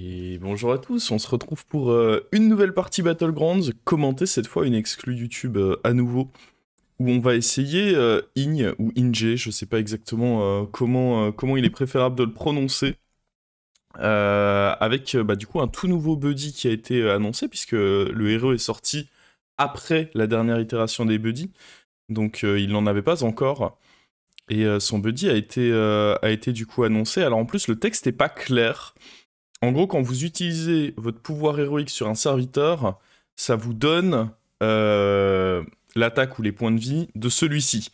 Et bonjour à tous, on se retrouve pour euh, une nouvelle partie Battlegrounds, commentée cette fois une exclue YouTube euh, à nouveau, où on va essayer euh, ou Inje, je sais pas exactement comment, comment il est préférable de le prononcer, avec bah, du coup un tout nouveau buddy qui a été annoncé, puisque le héros est sorti après la dernière itération des buddies, donc il n'en avait pas encore. Et son buddy a été, a été du coup annoncé. Alors en plus, le texte n'est pas clair. En gros, quand vous utilisez votre pouvoir héroïque sur un serviteur, ça vous donne euh, l'attaque ou les points de vie de celui-ci.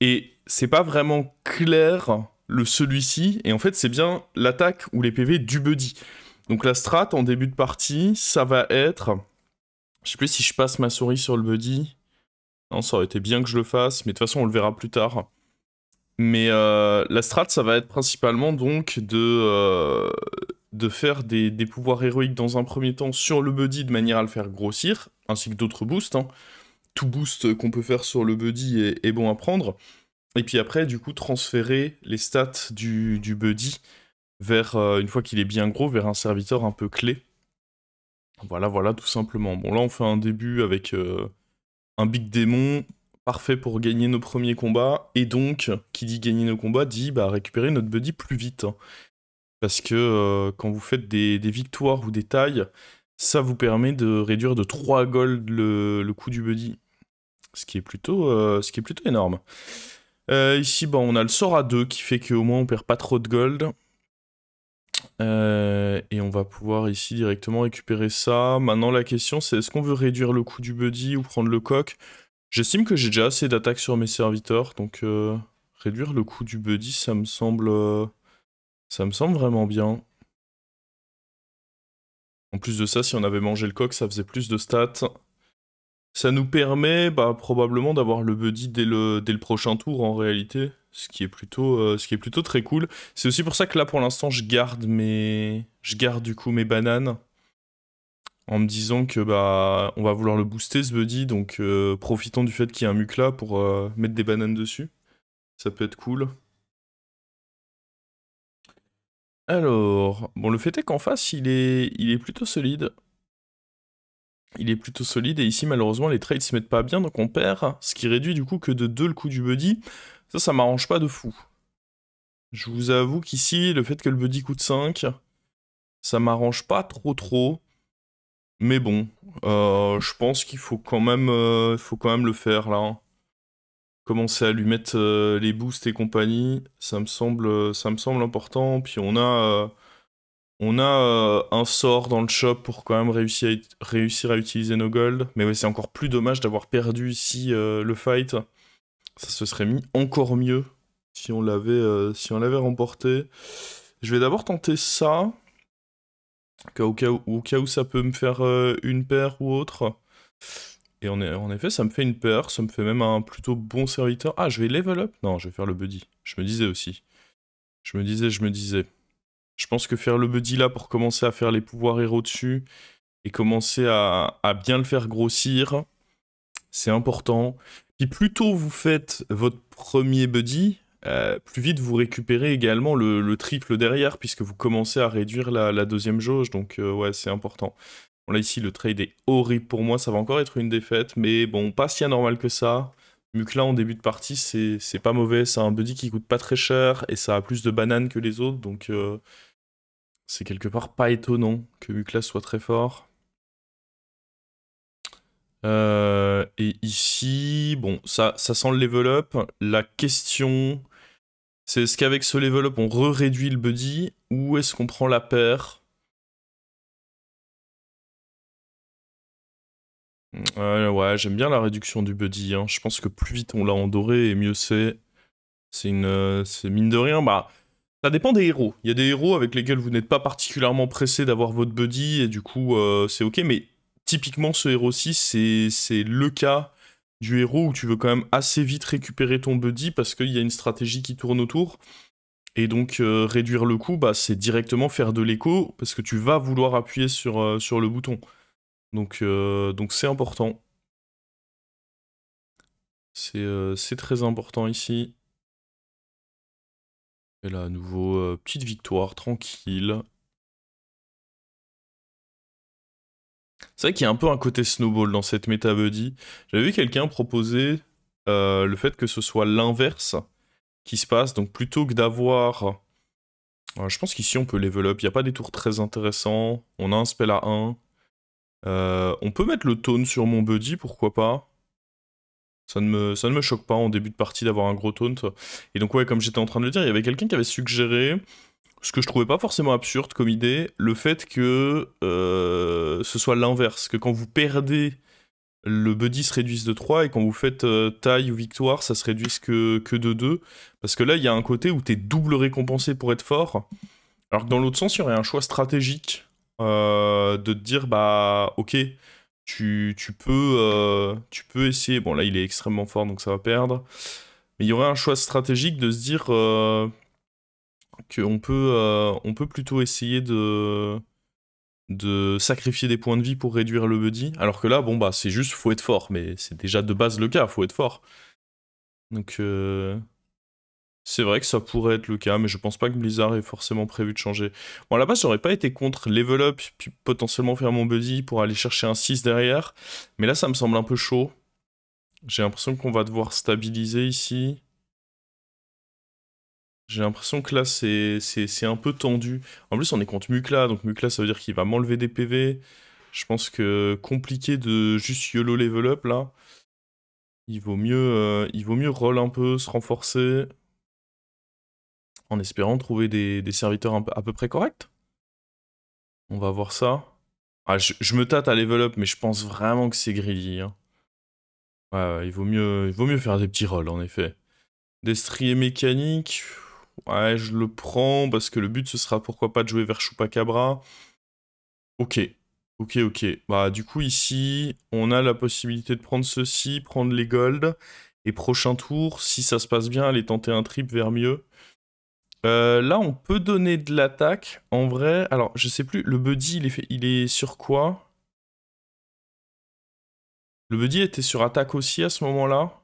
Et c'est pas vraiment clair le celui-ci, et en fait, c'est bien l'attaque ou les PV du buddy. Donc la strat en début de partie, ça va être. Je sais plus si je passe ma souris sur le buddy. Non, ça aurait été bien que je le fasse, mais de toute façon, on le verra plus tard. Mais euh, la strat, ça va être principalement donc de, euh, de faire des, pouvoirs héroïques dans un premier temps sur le buddy de manière à le faire grossir, ainsi que d'autres boosts. Hein. Tout boost qu'on peut faire sur le buddy est, bon à prendre. Et puis après, du coup, transférer les stats du, du buddy vers, euh, une fois qu'il est bien gros, vers un serviteur un peu clé. Voilà, voilà, tout simplement. Bon, là, on fait un début avec euh, un big démon, parfait pour gagner nos premiers combats, et donc, qui dit gagner nos combats, dit bah, récupérer notre buddy plus vite. Hein. Parce que euh, quand vous faites des, victoires ou des tailles, ça vous permet de réduire de 3 gold le, coût du buddy. Ce qui est plutôt, euh, énorme. Euh, ici, bon, on a le sort à 2 qui fait qu'au moins on perd pas trop de gold. et on va pouvoir ici directement récupérer ça. Maintenant, la question c'est est-ce qu'on veut réduire le coût du buddy ou prendre le coq J'estime que j'ai déjà assez d'attaques sur mes serviteurs, donc réduire le coût du buddy, ça me semble ça me semble vraiment bien. En plus de ça, si on avait mangé le coq, ça faisait plus de stats. Ça nous permet bah, probablement d'avoir le buddy dès le, dès le prochain tour en réalité, ce qui est plutôt, euh, ce qui est plutôt très cool. C'est aussi pour ça que là pour l'instant je garde mes, je garde du coup mes bananes en me disant que bah on va vouloir le booster ce buddy, donc euh, profitons du fait qu'il y a un muc là pour euh, mettre des bananes dessus. Ça peut être cool. Alors, bon, le fait est qu'en face, il est, il est plutôt solide. Il est plutôt solide, et ici, malheureusement, les trades se mettent pas bien, donc on perd, ce qui réduit du coup que de 2 le coût du buddy. Ça, ça m'arrange pas de fou. Je vous avoue qu'ici, le fait que le buddy coûte 5, ça m'arrange pas trop trop. Mais bon, euh, je pense qu'il faut, euh, faut quand même le faire là. Hein commencer à lui mettre euh, les boosts et compagnie, ça me semble, euh, ça me semble important. Puis on a, euh, on a un sort dans le shop pour quand même réussir à, réussir à utiliser nos golds. Mais ouais, c'est encore plus dommage d'avoir perdu ici le fight. Ça se serait mis encore mieux si on l'avait si remporté. Je vais d'abord tenter ça. Au cas, au cas où ça peut me faire une paire ou autre. Et en effet, ça me fait une peur, ça me fait même un plutôt bon serviteur. Ah, je vais level up Non, je vais faire le buddy. Je me disais aussi. Je me disais, je me disais. Je pense que faire le buddy là pour commencer à faire les pouvoirs héros dessus et commencer à, bien le faire grossir, c'est important. Puis plus tôt vous faites votre premier buddy, euh, plus vite vous récupérez également le, triple derrière puisque vous commencez à réduire la, deuxième jauge. Donc euh, ouais, c'est important. Bon, là, ici, le trade est horrible pour moi. Ça va encore être une défaite, mais bon, pas si anormal que ça. Mukla en début de partie, c'est pas mauvais. C'est un buddy qui coûte pas très cher et ça a plus de bananes que les autres. Donc, euh, c'est quelque part pas étonnant que Mukla soit très fort. Euh, et ici, bon, ça, ça sent le level up. La question, c'est est-ce qu'avec ce level up, on re-réduit le buddy ou est-ce qu'on prend la paire ouais, j'aime bien la réduction du buddy. Hein. Je pense que plus vite on l'a endoré et mieux c'est. C'est une, euh, c'est mine de rien. Bah, ça dépend des héros. Il y a des héros avec lesquels vous n'êtes pas particulièrement pressé d'avoir votre buddy et du coup euh, c'est ok. Mais typiquement ce héros-ci, c'est, c'est le cas du héros où tu veux quand même assez vite récupérer ton buddy parce qu'il y a une stratégie qui tourne autour. Et donc euh, réduire le coût, bah, c'est directement faire de l'écho parce que tu vas vouloir appuyer sur, sur le bouton. Donc euh, donc c'est important. Euh, c'est très important ici. Et là à nouveau, euh, petite victoire, tranquille. C'est vrai qu'il y a un peu un côté snowball dans cette méta buddy. J'avais vu quelqu'un proposer le fait que ce soit l'inverse qui se passe. Donc plutôt que d'avoir... Je pense qu'ici on peut level up, il n'y a pas des tours très intéressants. On a un spell à 1, euh, on peut mettre le tone sur mon buddy, pourquoi pas ça ne, me, ça ne me choque pas en début de partie d'avoir un gros taunt. Et donc ouais, comme j'étais en train de le dire, il y avait quelqu'un qui avait suggéré, ce que je trouvais pas forcément absurde comme idée, le fait que euh, ce soit l'inverse, que quand vous perdez, le buddy se réduise de 3, et quand vous faites euh, taille ou victoire, ça se réduise que, que de 2. Parce que là, il y a un côté où t'es double récompensé pour être fort, alors que dans l'autre sens, il y aurait un choix stratégique euh, de te dire bah ok tu, tu peux euh, tu peux essayer bon là il est extrêmement fort donc ça va perdre mais il y aurait un choix stratégique de se dire euh, qu'on peut on peut plutôt essayer de de sacrifier des points de vie pour réduire le buddy alors que là bon bah c'est juste faut être fort mais c'est déjà de base le cas faut être fort donc c'est vrai que ça pourrait être le cas, mais je pense pas que Blizzard ait forcément prévu de changer. Bon, à la base, j'aurais pas été contre level up, puis potentiellement faire mon buddy pour aller chercher un 6 derrière. Mais là, ça me semble un peu chaud. J'ai l'impression qu'on va devoir stabiliser ici. J'ai l'impression que là, c'est un peu tendu. En plus, on est contre Mukla, donc Mukla, ça veut dire qu'il va m'enlever des PV. Je pense que compliqué de juste YOLO level up, là. Il vaut mieux, euh, il vaut mieux roll un peu, se renforcer en espérant trouver des, serviteurs à peu près corrects. On va voir ça. Ah, je, me tâte à level up, mais je pense vraiment que c'est grillé. Hein. il vaut mieux, il vaut mieux faire des petits rolls, en effet. Destrier mécanique, ouais, je le prends parce que le but ce sera pourquoi pas de jouer vers Chupacabra. Ok, ok, ok. Bah du coup ici, on a la possibilité de prendre ceci, prendre les golds, et prochain tour, si ça se passe bien, aller tenter un trip vers mieux. Euh, là, on peut donner de l'attaque. En vrai, alors, je sais plus, le buddy, il est, il est sur quoi Le buddy était sur attaque aussi à ce moment-là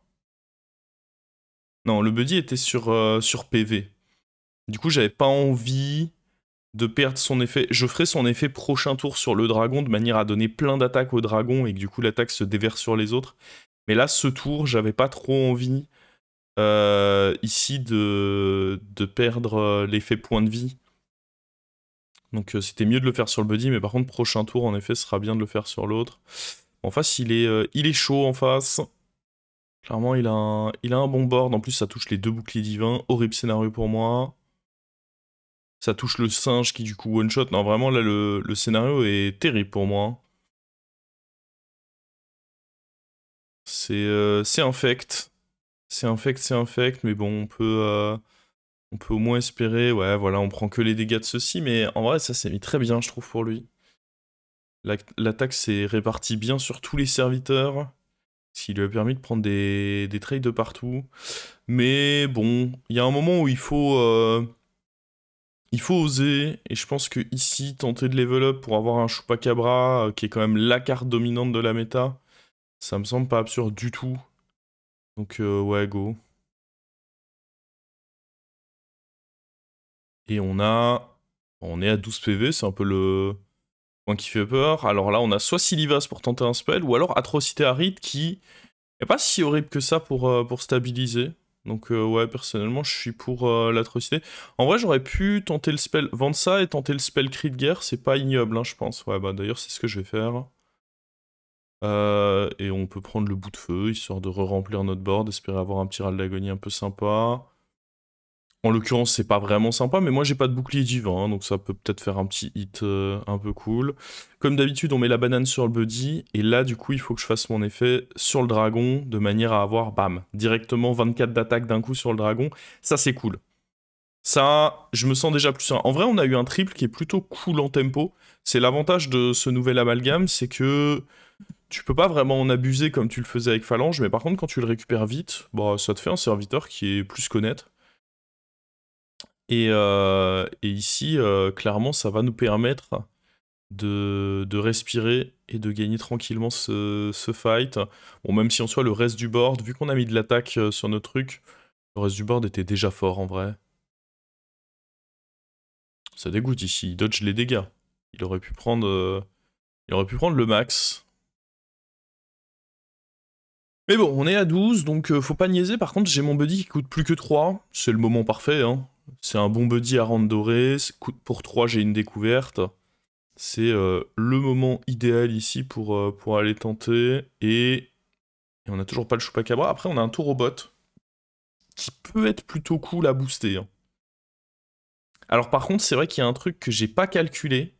Non, le buddy était sur, euh, sur PV. Du coup, j'avais pas envie de perdre son effet. Je ferai son effet prochain tour sur le dragon de manière à donner plein d'attaques au dragon et que du coup l'attaque se déverse sur les autres. Mais là, ce tour, j'avais pas trop envie euh, ici de, de perdre euh, l'effet point de vie. Donc euh, c'était mieux de le faire sur le buddy, mais par contre prochain tour en effet sera bien de le faire sur l'autre. En face il est, il est chaud en face. Clairement il a, un, il a un bon board, en plus ça touche les deux boucliers divins, horrible scénario pour moi. Ça touche le singe qui du coup one shot. Non vraiment là le, le scénario est terrible pour moi. C'est euh, infect c'est infect, c'est infect, mais bon, on peut, euh, on peut au moins espérer. Ouais, voilà, on prend que les dégâts de ceci, mais en vrai, ça s'est mis très bien, je trouve, pour lui. L'attaque s'est répartie bien sur tous les serviteurs, ce qui lui a permis de prendre des, des trades de partout. Mais bon, il y a un moment où il faut, euh, il faut oser, et je pense que ici, tenter de level up pour avoir un Chupacabra, euh, qui est quand même la carte dominante de la méta, ça me semble pas absurde du tout. Donc euh, ouais, go. Et on a... On est à 12 PV, c'est un peu le point qui fait peur. Alors là, on a soit Silivas pour tenter un spell, ou alors Atrocité Aride qui n'est pas si horrible que ça pour, euh, pour stabiliser. Donc euh, ouais, personnellement, je suis pour l'atrocité. En vrai, j'aurais pu tenter le spell... Vendre ça et tenter le spell Crit Guerre, c'est pas ignoble, hein, je pense. Ouais, bah d'ailleurs, c'est ce que je vais faire. Euh, et on peut prendre le bout de feu, histoire de re-remplir notre board, espérer avoir un petit râle d'agonie un peu sympa. En l'occurrence, c'est pas vraiment sympa, mais moi j'ai pas de bouclier divin, hein, donc ça peut peut-être faire un petit hit euh, un peu cool. Comme d'habitude, on met la banane sur le buddy, et là du coup, il faut que je fasse mon effet sur le dragon, de manière à avoir, bam, directement 24 d'attaque d'un coup sur le dragon. Ça, c'est cool. Ça, je me sens déjà plus serein. En vrai, on a eu un triple qui est plutôt cool en tempo. C'est l'avantage de ce nouvel amalgame, c'est que tu peux pas vraiment en abuser comme tu le faisais avec Phalange, mais par contre, quand tu le récupères vite, bah, ça te fait un serviteur qui est plus connaître. Euh, et, ici, euh, clairement, ça va nous permettre de, respirer et de gagner tranquillement ce, fight. Bon, même si en soit le reste du board, vu qu'on a mis de l'attaque euh, sur nos trucs, le reste du board était déjà fort en vrai. Ça dégoûte ici, il dodge les dégâts. Il aurait pu prendre, il aurait pu prendre le max. Mais bon, on est à 12, donc euh, faut pas niaiser. Par contre, j'ai mon buddy qui coûte plus que 3. C'est le moment parfait, hein. C'est un bon buddy à rendre doré. Pour 3, j'ai une découverte. C'est euh, le moment idéal ici pour, euh, pour aller tenter. Et... on n'a toujours pas le Chupacabra. Après, on a un tour robot qui peut être plutôt cool à booster. Hein. Alors par contre, c'est vrai qu'il y a un truc que j'ai pas calculé.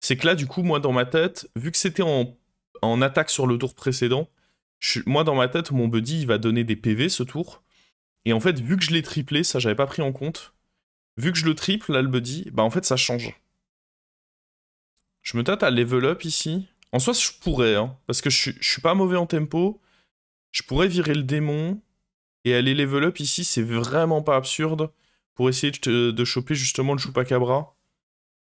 C'est que là, du coup, moi, dans ma tête, vu que c'était en attaque sur le tour précédent, moi, dans ma tête, mon buddy, il va donner des PV ce tour. Et en fait, vu que je l'ai triplé, ça, j'avais pas pris en compte. Vu que je le triple, là, le buddy, bah en fait, ça change. Je me tâte à level up ici. En soi, je pourrais, hein, parce que je, ne suis pas mauvais en tempo. Je pourrais virer le démon et aller level up ici, c'est vraiment pas absurde pour essayer de, choper justement le Chupacabra.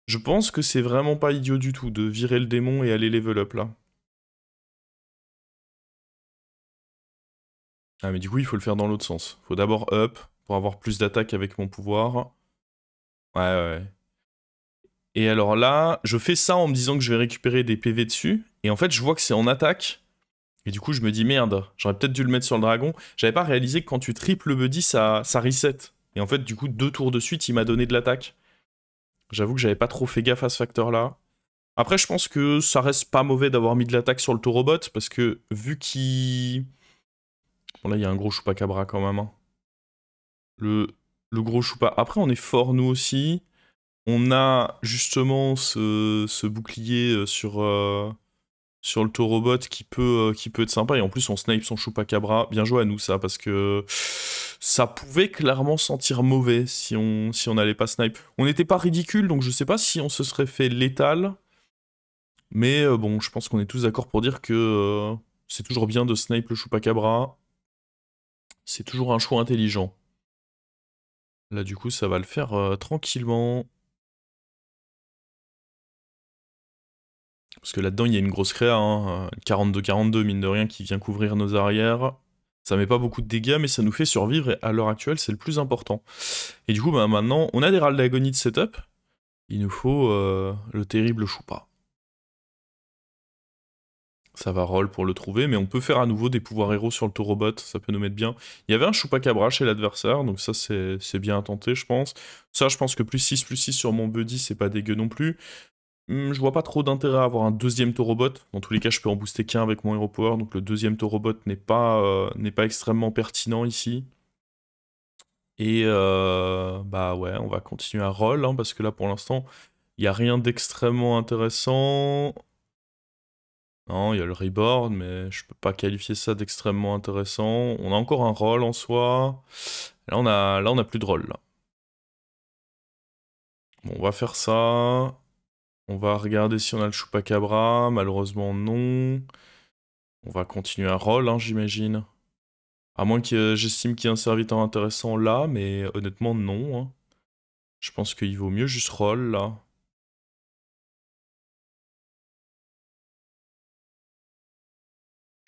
Je pense que c'est vraiment pas idiot du tout de virer le démon et aller level up là. Ah mais du coup il faut le faire dans l'autre sens. Faut d'abord up pour avoir plus d'attaque avec mon pouvoir. Ouais ouais. Et alors là, je fais ça en me disant que je vais récupérer des PV dessus. Et en fait je vois que c'est en attaque. Et du coup je me dis merde, j'aurais peut-être dû le mettre sur le dragon. J'avais pas réalisé que quand tu triples le buddy ça, ça reset. Et en fait du coup deux tours de suite il m'a donné de l'attaque. J'avoue que j'avais pas trop fait gaffe à ce facteur là. Après je pense que ça reste pas mauvais d'avoir mis de l'attaque sur le taurobot parce que vu qu'il Bon, là, il y a un gros Chupacabra quand même. Hein. Le, le gros Chupacabra. Après, on est fort, nous aussi. On a justement ce, bouclier euh, sur, euh, sur le Taurobot qui peut, euh, qui peut être sympa. Et en plus, on snipe son Chupacabra. Bien joué à nous, ça, parce que ça pouvait clairement sentir mauvais si on si n'allait pas snipe. On n'était pas ridicule, donc je sais pas si on se serait fait létal. Mais bon, je pense qu'on est tous d'accord pour dire que c'est toujours bien de snipe le Chupacabra c'est toujours un choix intelligent. Là, du coup, ça va le faire euh, tranquillement. Parce que là-dedans, il y a une grosse créa, 42-42, hein, euh, mine de rien, qui vient couvrir nos arrières. Ça met pas beaucoup de dégâts, mais ça nous fait survivre, et à l'heure actuelle, c'est le plus important. Et du coup, bah, maintenant, on a des râles d'agonie de setup. Il nous faut euh, le terrible Choupa ça va roll pour le trouver, mais on peut faire à nouveau des pouvoirs héros sur le tour ça peut nous mettre bien. Il y avait un Chupacabra chez l'adversaire, donc ça c'est bien tenter, je pense. Ça, je pense que plus 6, plus 6 sur mon buddy, c'est pas dégueu non plus. Hmm, je vois pas trop d'intérêt à avoir un deuxième Taurobot. Dans tous les cas, je peux en booster qu'un avec mon Hero Power, donc le deuxième Taurobot n'est pas, euh, n'est pas extrêmement pertinent ici. Et euh, bah ouais, on va continuer à roll, hein, parce que là pour l'instant, il n'y a rien d'extrêmement intéressant. Non, il y a le Reborn, mais je peux pas qualifier ça d'extrêmement intéressant. On a encore un rôle en soi. Là, on a, là, on plus de rôle. Bon, on va faire ça. On va regarder si on a le Chupacabra. Malheureusement, non. On va continuer un rôle, hein, j'imagine. À moins que j'estime qu'il y ait un serviteur intéressant là, mais honnêtement, non. Hein. Je pense qu'il vaut mieux juste roll là.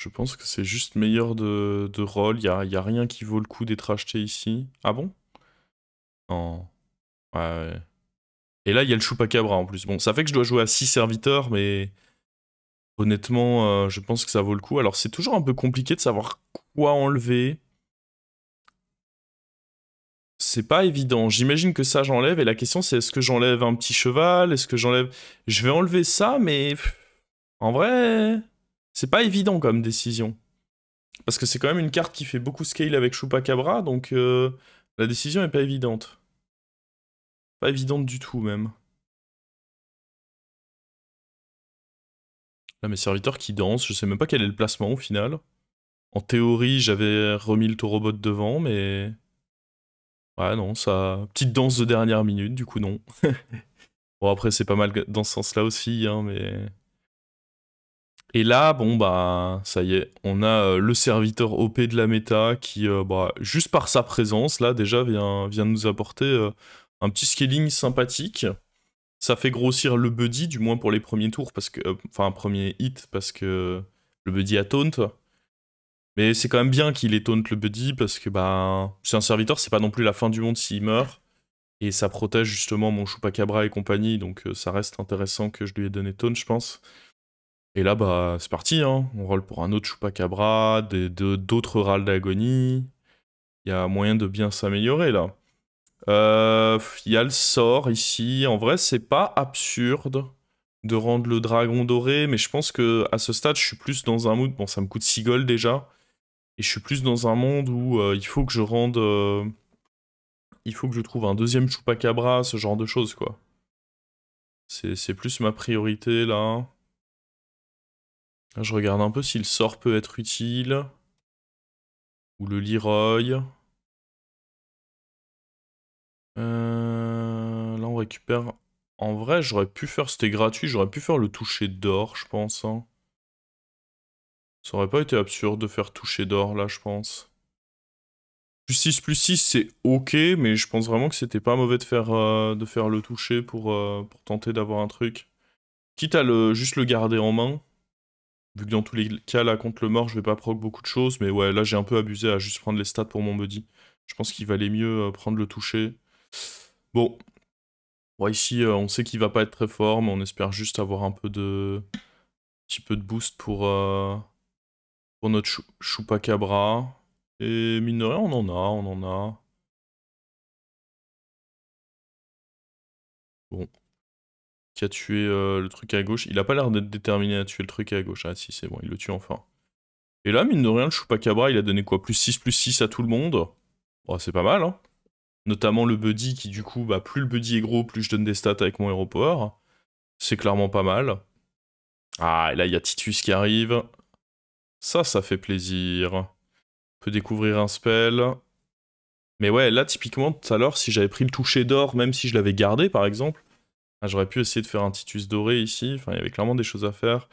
Je pense que c'est juste meilleur de, de rôle. Il n'y a, y a rien qui vaut le coup d'être acheté ici. Ah bon Non. Ouais, Et là, il y a le Chupacabra en plus. Bon, ça fait que je dois jouer à 6 serviteurs, mais honnêtement, euh, je pense que ça vaut le coup. Alors, c'est toujours un peu compliqué de savoir quoi enlever. C'est pas évident. J'imagine que ça, j'enlève. Et la question, c'est est-ce que j'enlève un petit cheval Est-ce que j'enlève. Je vais enlever ça, mais. En vrai. C'est pas évident comme décision. Parce que c'est quand même une carte qui fait beaucoup scale avec Chupacabra, donc euh, la décision est pas évidente. Pas évidente du tout, même. Là, mes serviteurs qui dansent, je sais même pas quel est le placement au final. En théorie, j'avais remis le taurobot devant, mais... Ouais, non, ça... Petite danse de dernière minute, du coup, non. bon, après, c'est pas mal dans ce sens-là aussi, hein, mais... Et là, bon, bah, ça y est, on a euh, le serviteur OP de la méta qui, euh, bah, juste par sa présence, là, déjà, vient, vient nous apporter euh, un petit scaling sympathique. Ça fait grossir le buddy, du moins pour les premiers tours, parce que, enfin, premier hit, parce que le buddy a taunt. Mais c'est quand même bien qu'il ait taunt le buddy, parce que, bah, c'est un serviteur, c'est pas non plus la fin du monde s'il meurt. Et ça protège justement mon Chupacabra et compagnie, donc ça reste intéressant que je lui ai donné taunt, je pense. Et là, bah, c'est parti, hein. on rôle pour un autre Chupacabra, d'autres râles d'agonie. Il y a moyen de bien s'améliorer là. Euh, il y a le sort ici. En vrai, c'est pas absurde de rendre le dragon doré, mais je pense que à ce stade, je suis plus dans un mood. Bon, ça me coûte 6 gold déjà. Et je suis plus dans un monde où euh, il faut que je rende. Euh, il faut que je trouve un deuxième Chupacabra, ce genre de choses, quoi. C'est plus ma priorité là. Je regarde un peu si le sort peut être utile. Ou le Leroy. Euh, là, on récupère... En vrai, j'aurais pu faire... C'était gratuit, j'aurais pu faire le toucher d'or, je pense. Hein. Ça aurait pas été absurde de faire toucher d'or, là, je pense. Plus 6, plus 6, c'est ok, mais je pense vraiment que c'était pas mauvais de faire, euh, de faire le toucher pour, euh, pour tenter d'avoir un truc. Quitte à le, juste le garder en main vu que dans tous les cas, là, contre le mort, je vais pas proc beaucoup de choses, mais ouais, là, j'ai un peu abusé à juste prendre les stats pour mon buddy. Je pense qu'il valait mieux euh, prendre le toucher. Bon. ici, euh, on sait qu'il va pas être très fort, mais on espère juste avoir un peu de... petit peu de boost pour... Euh, pour notre Chupacabra. Et mine on en a, on en a. Bon qui a tué euh, le truc à gauche. Il a pas l'air d'être déterminé à tuer le truc à gauche. Ah si, c'est bon, il le tue enfin. Et là, mine de rien, le cabra, il a donné quoi Plus 6, plus 6 à tout le monde. Oh, c'est pas mal, hein. Notamment le Buddy qui, du coup, bah, plus le Buddy est gros, plus je donne des stats avec mon aéroport. C'est clairement pas mal. Ah, et là, il y a Titus qui arrive. Ça, ça fait plaisir. On peut découvrir un spell. Mais ouais, là, typiquement, tout à l'heure, si j'avais pris le toucher d'or, même si je l'avais gardé, par exemple, ah, j'aurais pu essayer de faire un Titus doré ici. Enfin, il y avait clairement des choses à faire.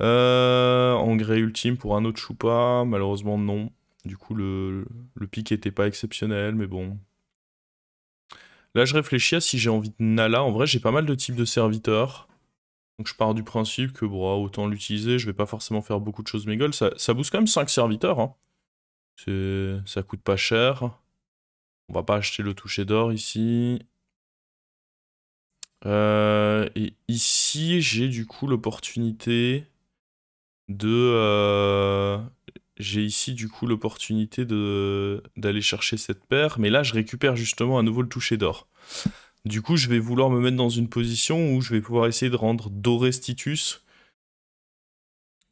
Euh, engrais ultime pour un autre Choupa. Malheureusement, non. Du coup, le, le pic n'était pas exceptionnel, mais bon. Là, je réfléchis à si j'ai envie de Nala. En vrai, j'ai pas mal de types de serviteurs. Donc, je pars du principe que, bon, autant l'utiliser. Je vais pas forcément faire beaucoup de choses mégoles. Ça, ça booste quand même 5 serviteurs. Hein. Ça coûte pas cher. On va pas acheter le toucher d'or ici. Euh, et ici, j'ai du coup l'opportunité de... Euh, j'ai ici du coup l'opportunité d'aller chercher cette paire, mais là je récupère justement à nouveau le toucher d'or. Du coup, je vais vouloir me mettre dans une position où je vais pouvoir essayer de rendre Dorestitus.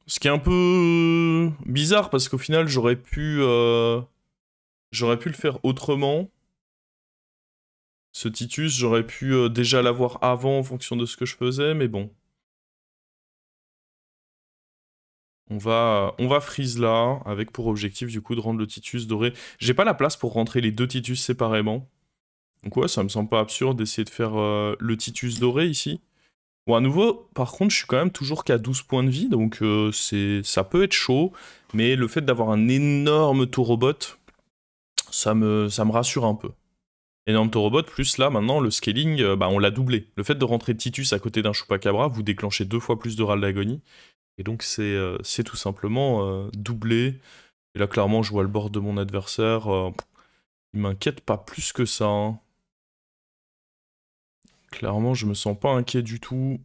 Ce qui est un peu bizarre parce qu'au final, j'aurais pu, euh, j'aurais pu le faire autrement. Ce Titus, j'aurais pu euh, déjà l'avoir avant en fonction de ce que je faisais, mais bon. On va, on va freeze là, avec pour objectif du coup de rendre le Titus doré. J'ai pas la place pour rentrer les deux Titus séparément. Donc ouais, ça me semble pas absurde d'essayer de faire euh, le Titus doré ici. Bon, à nouveau, par contre, je suis quand même toujours qu'à 12 points de vie, donc euh, c'est ça peut être chaud, mais le fait d'avoir un énorme Tour ça me, ça me rassure un peu. Énorme robot, plus là maintenant le scaling, euh, bah, on l'a doublé. Le fait de rentrer Titus à côté d'un Chupacabra, vous déclenchez deux fois plus de râles d'agonie. Et donc c'est euh, tout simplement euh, doublé. Et là clairement je vois le bord de mon adversaire. il m'inquiète pas plus que ça. Hein. Clairement je me sens pas inquiet du tout.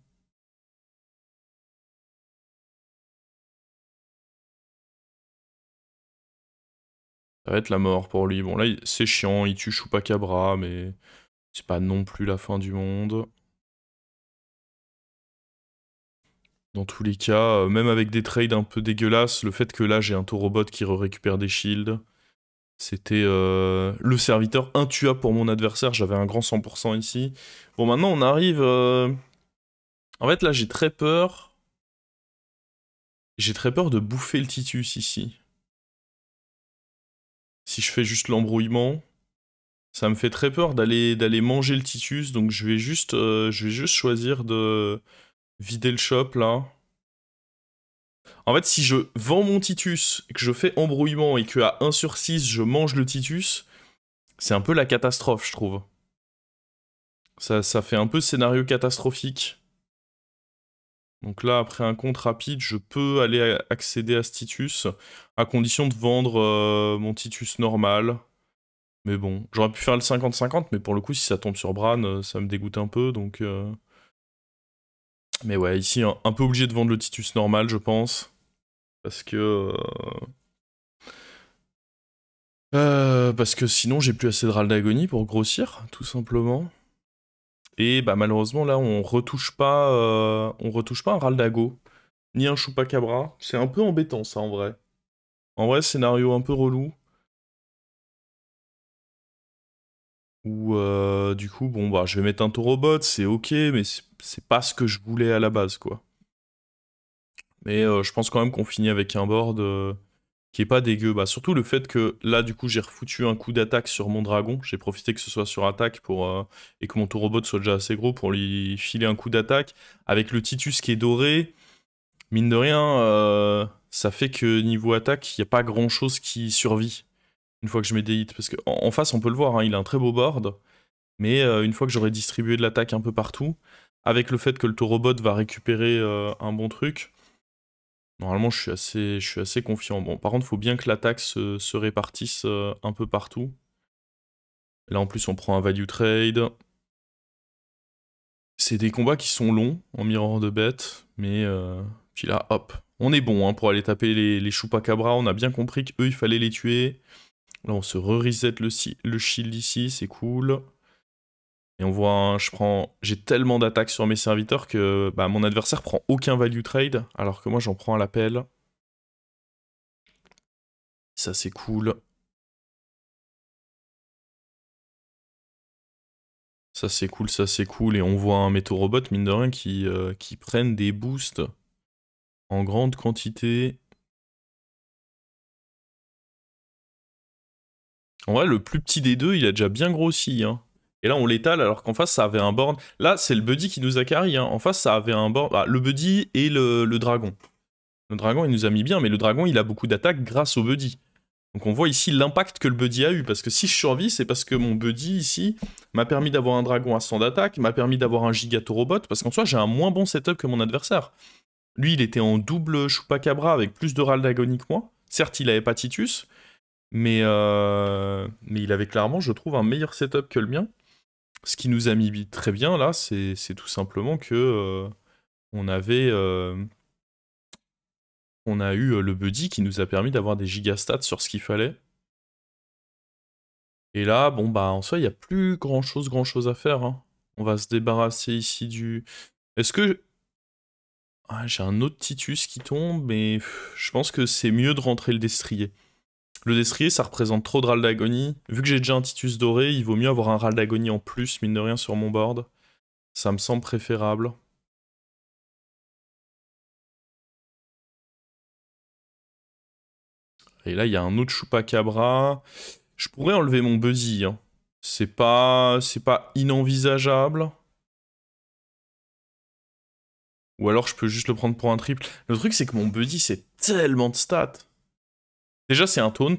Ça va être la mort pour lui. Bon, là, c'est chiant, il tue Chupacabra, mais c'est pas non plus la fin du monde. Dans tous les cas, euh, même avec des trades un peu dégueulasses, le fait que là, j'ai un taurobot qui récupère des shields, c'était euh, le serviteur intuable pour mon adversaire. J'avais un grand 100% ici. Bon, maintenant, on arrive... Euh, en fait, là, j'ai très peur... J'ai très peur de bouffer le Titus ici. Si je fais juste l'embrouillement, ça me fait très peur d'aller d'aller manger le Titus, donc je vais juste euh, je vais juste choisir de vider le shop là. En fait, si je vends mon Titus, que je fais embrouillement et qu'à à 1 sur 6 je mange le Titus, c'est un peu la catastrophe, je trouve. Ça, ça fait un peu scénario catastrophique. Donc là, après un compte rapide, je peux aller accéder à ce Titus, à condition de vendre euh, mon Titus normal. Mais bon, j'aurais pu faire le 50-50, mais pour le coup, si ça tombe sur Bran, euh, ça me dégoûte un peu, donc... Euh. Mais ouais, ici, un, peu obligé de vendre le Titus normal, je pense. Parce que... parce que sinon, j'ai plus assez de râle d'agonie pour grossir, tout simplement. Et bah, malheureusement, là, on retouche pas, euh, on retouche pas un Raldago, ni un Chupacabra. C'est un peu embêtant, ça, en vrai. En vrai, scénario un peu relou. Ou euh, du coup, bon, bah, je vais mettre un taurobot, c'est ok, mais c'est pas ce que je voulais à la base, quoi. Mais euh, je pense quand même qu'on finit avec un board qui est pas dégueu. Bah, surtout le fait que là, du coup, j'ai refoutu un coup d'attaque sur mon dragon. J'ai profité que ce soit sur attaque pour, euh, et que mon robot soit déjà assez gros pour lui filer un coup d'attaque. Avec le Titus qui est doré, mine de rien, euh, ça fait que niveau attaque, il n'y a pas grand chose qui survit une fois que je mets des hits. Parce qu'en en, face, on peut le voir, hein, il a un très beau board. Mais euh, une fois que j'aurai distribué de l'attaque un peu partout, avec le fait que le robot va récupérer un bon truc, Normalement, je suis assez, je suis assez confiant. Bon, par contre, il faut bien que l'attaque se, se, répartisse euh, un peu partout. Là, en plus, on prend un value trade. C'est des combats qui sont longs en miroir de bête, mais euh, puis là, hop, on est bon hein, pour aller taper les, les On a bien compris qu'eux, il fallait les tuer. Là, on se re-reset le, le shield ici, c'est cool. Et on voit, je prends, j'ai tellement d'attaques sur mes serviteurs que bah, mon adversaire prend aucun value trade, alors que moi j'en prends à l'appel. Ça c'est cool. Ça c'est cool, ça c'est cool. Et on voit un métaux robot, mine de rien, qui, euh, prennent des boosts en grande quantité. En vrai, le plus petit des deux, il a déjà bien grossi. Hein. Et là, on l'étale alors qu'en face, ça avait un board. Là, c'est le Buddy qui nous a carry. Hein. En face, ça avait un board. Ah, le Buddy et le, dragon. Le dragon, il nous a mis bien, mais le dragon, il a beaucoup d'attaques grâce au Buddy. Donc on voit ici l'impact que le Buddy a eu. Parce que si je survie, c'est parce que mon Buddy ici m'a permis d'avoir un dragon à 100 d'attaque, m'a permis d'avoir un gigatorobot. Parce qu'en soi, j'ai un moins bon setup que mon adversaire. Lui, il était en double Chupacabra avec plus de râle d'agonie que moi. Certes, il a pas mais, euh, mais il avait clairement, je trouve, un meilleur setup que le mien ce qui nous a mis très bien là, c'est tout simplement que euh, on avait. Euh, on a eu euh, le buddy qui nous a permis d'avoir des gigastats sur ce qu'il fallait. Et là, bon bah en soi, il n'y a plus grand chose, grand chose à faire. Hein. On va se débarrasser ici du. Est-ce que. Ah, j'ai un autre Titus qui tombe, mais je pense que c'est mieux de rentrer le destrier. Le destrier, ça représente trop de râles d'agonie. Vu que j'ai déjà un Titus doré, il vaut mieux avoir un râle d'agonie en plus, mine de rien, sur mon board. Ça me semble préférable. Et là, il y a un autre Chupacabra. Je pourrais enlever mon Buzzy. Hein. C'est pas, c'est pas inenvisageable. Ou alors, je peux juste le prendre pour un triple. Le truc, c'est que mon Buzzy, c'est tellement de stats. Déjà, c'est un taunt.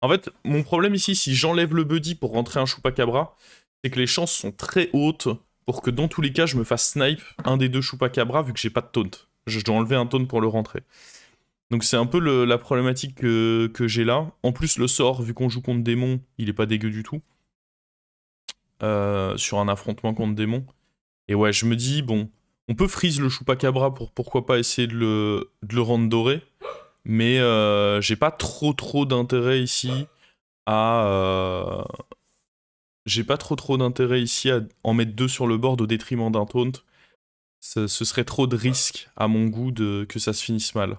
En fait, mon problème ici, si j'enlève le buddy pour rentrer un Chupacabra, c'est que les chances sont très hautes pour que dans tous les cas, je me fasse snipe un des deux Chupacabra vu que j'ai pas de taunt. Je dois enlever un taunt pour le rentrer. Donc c'est un peu la problématique que, j'ai là. En plus, le sort, vu qu'on joue contre démon, il est pas dégueu du tout. Euh, sur un affrontement contre démon. Et ouais, je me dis, bon, on peut freeze le Chupacabra pour pourquoi pas essayer de le rendre doré. Mais euh, j'ai pas trop trop d'intérêt ici à. Euh, j'ai pas trop trop d'intérêt ici à en mettre deux sur le board au détriment d'un taunt. Ce, serait trop de risque à mon goût de, que ça se finisse mal.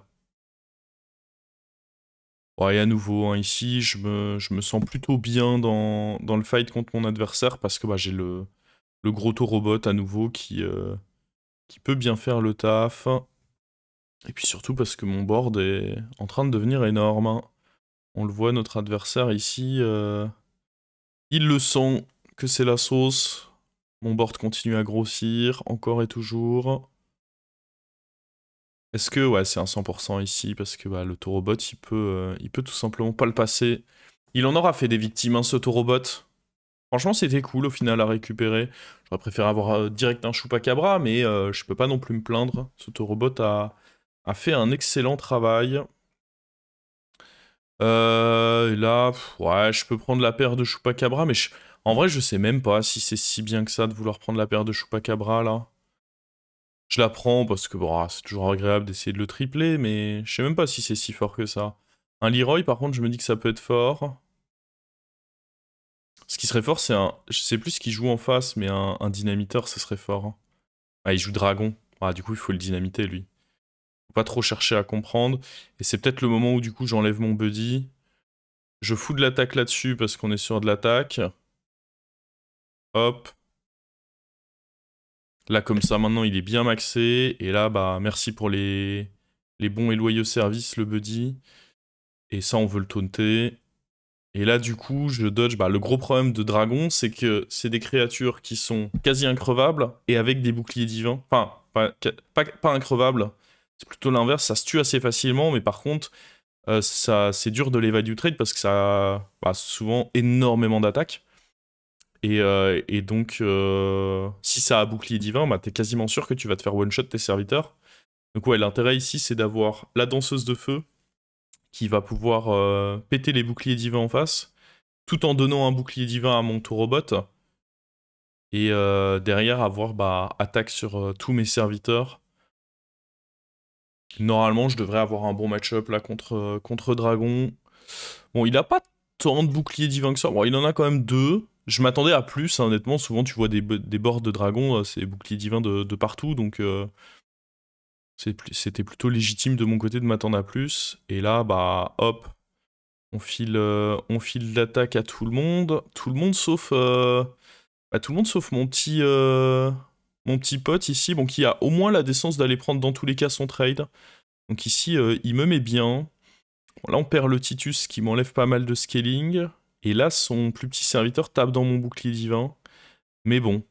et à nouveau, hein, ici, je me, sens plutôt bien dans, dans le fight contre mon adversaire parce que bah, j'ai le, le gros robot à nouveau qui, euh, qui peut bien faire le taf. Et puis surtout parce que mon board est en train de devenir énorme. Hein. On le voit, notre adversaire ici, euh, il le sent que c'est la sauce. Mon board continue à grossir, encore et toujours. Est-ce que, ouais, c'est un 100% ici, parce que bah, le taurobot, il peut, euh, il peut tout simplement pas le passer. Il en aura fait des victimes, hein, ce taurobot. Franchement, c'était cool, au final, à récupérer. J'aurais préféré avoir euh, direct un cabra, mais je peux pas non plus me plaindre. Ce taurobot a a fait un excellent travail. Euh, et là, ouais, je peux prendre la paire de Chupacabra, mais en vrai, je sais même pas si c'est si bien que ça de vouloir prendre la paire de Chupacabra, là. Je la prends parce que bon ah, c'est toujours agréable d'essayer de le tripler, mais je sais même pas si c'est si fort que ça. Un Leroy, par contre, je me dis que ça peut être fort. Ce qui serait fort, c'est un... Je sais plus ce qu'il joue en face, mais un, un dynamiteur, ce serait fort. Hein. Ah, il joue dragon. Ah, du coup, il faut le dynamiter, lui pas trop chercher à comprendre. Et c'est peut-être le moment où du coup j'enlève mon buddy. Je fous de l'attaque là-dessus parce qu'on est sur de l'attaque. Hop. Là comme ça maintenant il est bien maxé. Et là bah merci pour les, les bons et loyaux services le buddy. Et ça on veut le taunter. Et là, du coup, je dodge. Bah, le gros problème de dragon, c'est que c'est des créatures qui sont quasi increvables et avec des boucliers divins. Enfin, pas, pas increvables, c'est plutôt l'inverse, ça se tue assez facilement, mais par contre, euh, ça, c'est dur de l'évaluer du trade parce que ça a bah, souvent énormément d'attaques. Et, euh, donc, euh, si ça a bouclier divin, bah, t'es quasiment sûr que tu vas te faire one-shot tes serviteurs. Donc ouais, l'intérêt ici, c'est d'avoir la danseuse de feu qui va pouvoir péter les boucliers divins en face, tout en donnant un bouclier divin à mon tour robot. Et derrière, avoir bah, attaque sur tous mes serviteurs Normalement, je devrais avoir un bon match-up là contre, euh, contre Dragon. Bon, il n'a pas tant de boucliers divins que ça. Bon, il en a quand même deux. Je m'attendais à plus, hein. honnêtement. Souvent, tu vois des, des bords de dragon, euh, c'est boucliers divins de, de partout. Donc, euh, c'était plutôt légitime de mon côté de m'attendre à plus. Et là, bah, hop, on file, on file l'attaque à tout le monde. Tout le monde sauf. Bah, tout le monde sauf mon petit mon petit pote ici, bon, qui a au moins la décence d'aller prendre dans tous les cas son trade. Donc ici, euh, il me met bien. là, on perd le Titus qui m'enlève pas mal de scaling. Et là, son plus petit serviteur tape dans mon bouclier divin. Mais bon,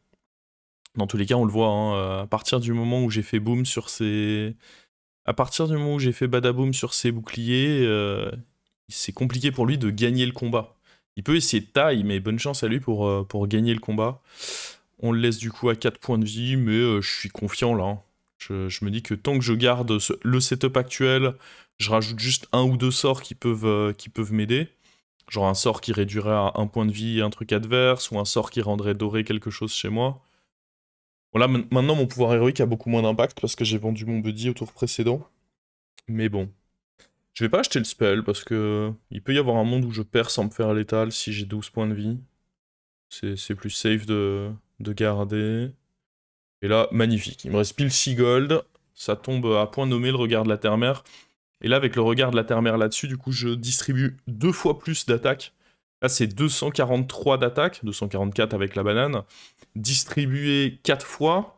dans tous les cas, on le voit, hein, euh, à partir du moment où j'ai fait boom sur ses... À partir du moment où j'ai fait badaboom sur ses boucliers, euh, c'est compliqué pour lui de gagner le combat. Il peut essayer de taille, mais bonne chance à lui pour, pour gagner le combat. On le laisse du coup à 4 points de vie, mais euh, je suis confiant là. Hein. Je, me dis que tant que je garde le setup actuel, je rajoute juste un ou deux sorts qui peuvent, euh, peuvent m'aider. Genre un sort qui réduirait à un point de vie un truc adverse, ou un sort qui rendrait doré quelque chose chez moi. Voilà, là, maintenant mon pouvoir héroïque a beaucoup moins d'impact parce que j'ai vendu mon buddy au tour précédent. Mais bon. Je vais pas acheter le spell parce que il peut y avoir un monde où je perds sans me faire létal si j'ai 12 points de vie. C'est plus safe de, de garder. Et là, magnifique. Il me reste pile 6 gold. Ça tombe à point nommé le regard de la terre-mère. Et là, avec le regard de la terre-mère là-dessus, du coup, je distribue deux fois plus d'attaques. Là, c'est 243 d'attaque, 244 avec la banane, distribué 4 fois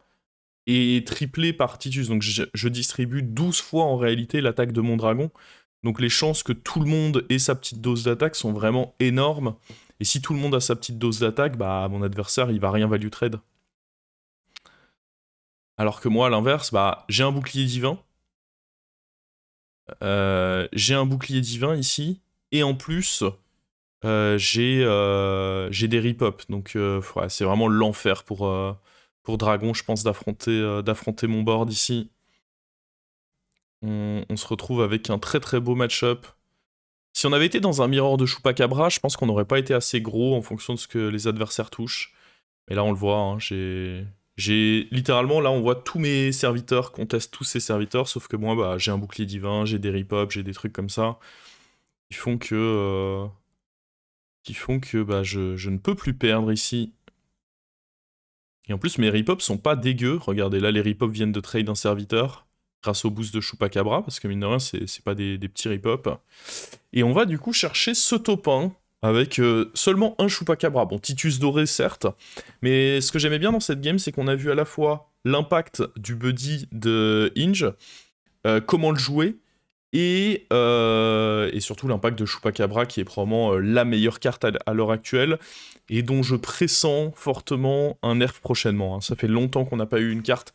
et triplé par Titus. Donc je, je distribue 12 fois en réalité l'attaque de mon dragon. Donc les chances que tout le monde ait sa petite dose d'attaque sont vraiment énormes. Et si tout le monde a sa petite dose d'attaque, bah mon adversaire il va rien value trade. Alors que moi, à l'inverse, bah j'ai un bouclier divin. Euh, j'ai un bouclier divin ici. Et en plus, euh, euh, j'ai des rip-up. Donc c'est vraiment l'enfer pour, pour Dragon, je pense, d'affronter mon board ici. on, se retrouve avec un très très beau match-up. Si on avait été dans un miroir de Chupacabra, je pense qu'on n'aurait pas été assez gros en fonction de ce que les adversaires touchent. Mais là, on le voit, hein, j'ai... J'ai littéralement là on voit tous mes serviteurs contestent tous ces serviteurs sauf que moi bah j'ai un bouclier divin, j'ai des rip j'ai des trucs comme ça qui font que euh, qui font que bah je, ne peux plus perdre ici. Et en plus mes rip sont pas dégueux, regardez là les rip viennent de trade un serviteur grâce au boost de Chupacabra, parce que mine de rien, c'est pas des, petits rip-up. Et on va du coup chercher ce top 1, avec euh, seulement un Chupacabra. Bon, Titus doré, certes, mais ce que j'aimais bien dans cette game, c'est qu'on a vu à la fois l'impact du buddy de Inge, euh, comment le jouer, et, euh, et surtout l'impact de Chupacabra, qui est probablement la meilleure carte à, l'heure actuelle, et dont je pressens fortement un nerf prochainement. Hein. Ça fait longtemps qu'on n'a pas eu une carte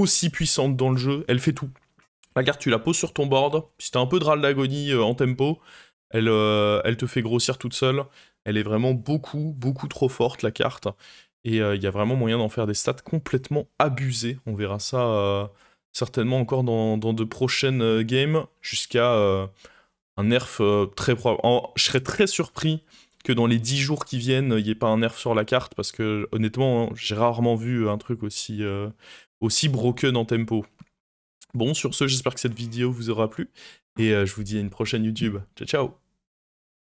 aussi puissante dans le jeu, elle fait tout. La carte, tu la poses sur ton board, si t'as un peu de râle d'agonie euh, en tempo, elle, euh, elle te fait grossir toute seule. Elle est vraiment beaucoup, beaucoup trop forte, la carte. Et euh, il y a vraiment moyen d'en faire des stats complètement abusées. On verra ça certainement encore dans, de prochaines games, jusqu'à un nerf très probable. je serais très surpris que dans les 10 jours qui viennent, il n'y ait pas un nerf sur la carte, parce que honnêtement, hein, j'ai rarement vu un truc aussi, aussi broken en tempo. Bon, sur ce, j'espère que cette vidéo vous aura plu et euh, je vous dis à une prochaine YouTube. Ciao, ciao